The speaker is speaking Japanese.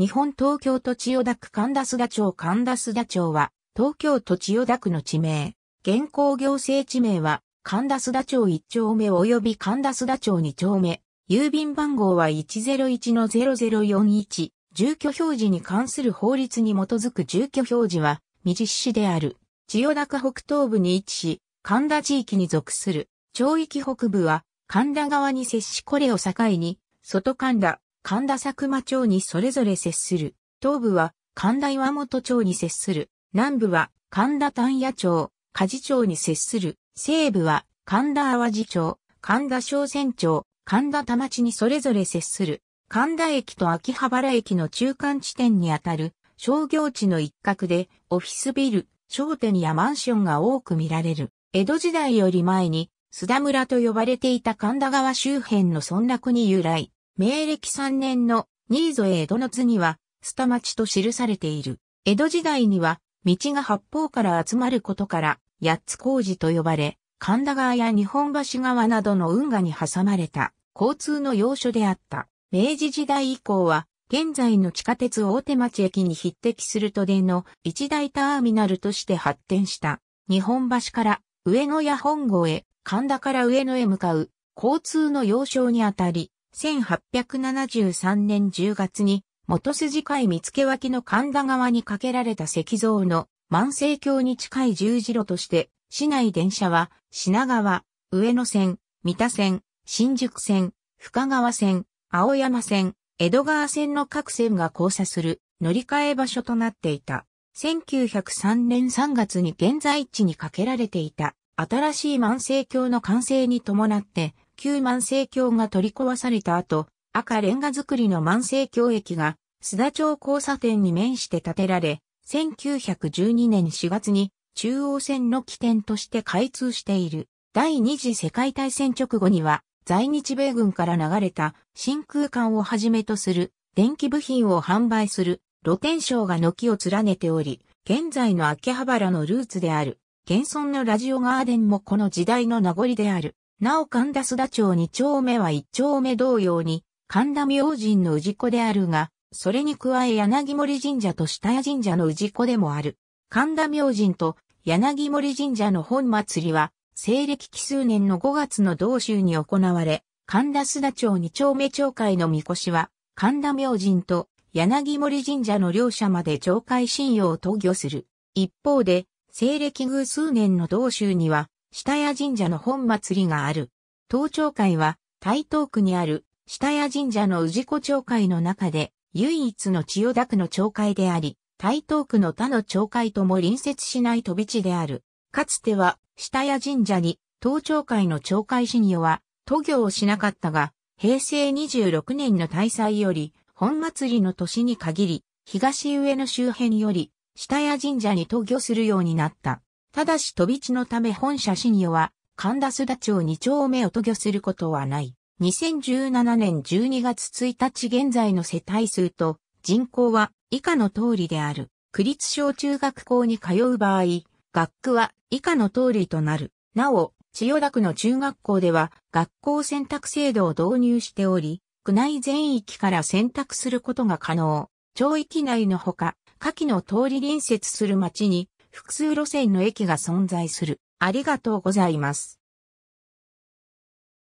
日本東京都千代田区神田須田町神田須田町は、東京都千代田区の地名。現行行政地名は、神田須田町1丁目及び神田須田町2丁目。郵便番号は101-0041。住居表示に関する法律に基づく住居表示は、未実施である。千代田区北東部に位置し、神田地域に属する。町域北部は、神田側に接しこれを境に、外神田、神田佐久間町にそれぞれ接する。東部は神田岩本町に接する。南部は神田丹野町、加梶町に接する。西部は神田淡路町、神田商船町、神田田町にそれぞれ接する。神田駅と秋葉原駅の中間地点にあたる商業地の一角でオフィスビル、商店やマンションが多く見られる。江戸時代より前に須田村と呼ばれていた神田川周辺の村落に由来。明暦3年の新添江戸の津には、スタ町と記されている。江戸時代には、道が八方から集まることから、八つ工事と呼ばれ、神田川や日本橋川などの運河に挟まれた交通の要所であった。明治時代以降は、現在の地下鉄大手町駅に匹敵する都電の一大ターミナルとして発展した。日本橋から上野や本郷へ、神田から上野へ向かう交通の要衝にあたり、1873年10月に、元筋海見つけ脇の神田川に架けられた石像の万世橋に近い十字路として、市内電車は品川、上野線、三田線、新宿線、深川線、青山線、江戸川線の各線が交差する乗り換え場所となっていた。1903年3月に現在地に架けられていた新しい万世橋の完成に伴って旧万世橋が取り壊された後、赤レンガ造りの万世橋駅が、須田町交差点に面して建てられ、1912年4月に中央線の起点として開通している。第二次世界大戦直後には、在日米軍から流れた真空管をはじめとする電気部品を販売する露天商が軒を連ねており、現在の秋葉原のルーツである、現存のラジオガーデンもこの時代の名残である。なお神田須田町二丁目は一丁目同様に、神田明神の氏子であるが、それに加え柳森神社と下谷神社の氏子でもある。神田明神と柳森神社の本祭りは、西暦奇数年の5月の同州に行われ、神田須田町二丁目町会の神輿は、神田明神と柳森神社の両者まで町会信用を投与する。一方で、西暦偶数年の同州には、下谷神社の本祭りがある。東町会は、台東区にある、下谷神社の宇治子町会の中で、唯一の千代田区の町会であり、台東区の他の町会とも隣接しない飛び地である。かつては、下谷神社に、東町会の町会信与は、都業をしなかったが、平成26年の大祭より、本祭りの年に限り、東上の周辺より、下谷神社に都業するようになった。ただし飛び地のため本写真与は、神田須田町2丁目を渡漁することはない。2017年12月1日現在の世帯数と人口は以下の通りである。区立小中学校に通う場合、学区は以下の通りとなる。なお、千代田区の中学校では学校選択制度を導入しており、区内全域から選択することが可能。町域内のほか、下記の通り隣接する町に複数路線の駅が存在する。ありがとうございます。